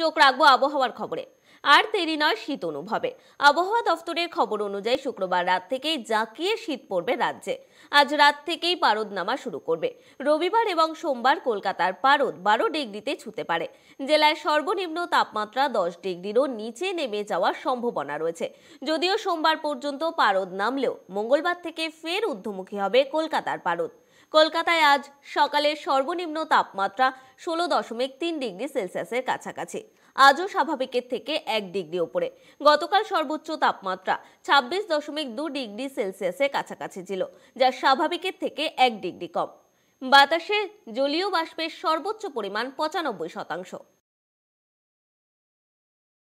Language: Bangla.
চোখ রাখবো আবহাওয়ার খবরে আর দেরি নয় শীত অনুভবে আবহাওয়া দফতরের খবর অনুযায়ী শুক্রবার রাত থেকেই জাঁকিয়ে শীত পড়বে রাজ্যে আজ রাত থেকেই পারদ নামা শুরু করবে রবিবার এবং সোমবার কলকাতার পারদ বারো ডিগ্রিতে ছুতে পারে জেলায় সর্বনিম্ন তাপমাত্রা দশ ডিগ্রিরও নিচে নেমে যাওয়ার সম্ভাবনা রয়েছে যদিও সোমবার পর্যন্ত পারদ নামলেও মঙ্গলবার থেকে ফের ঊর্ধ্বমুখী হবে কলকাতার পারদ কলকাতায় আজ সকালে সর্বনিম্ন তাপমাত্রা ষোলো দশমিক তিন ডিগ্রি সেলসিয়াসের কাছাকাছি আজও স্বাভাবিকের থেকে এক ডিগ্রি ওপরে গতকাল সর্বোচ্চ তাপমাত্রা ছাব্বিশ দশমিক দু ডিগ্রি সেলসিয়াসের কাছাকাছি ছিল যা স্বাভাবিকের থেকে এক ডিগ্রি কম বাতাসে জলীয় বাষ্পের সর্বোচ্চ পরিমাণ পঁচানব্বই শতাংশ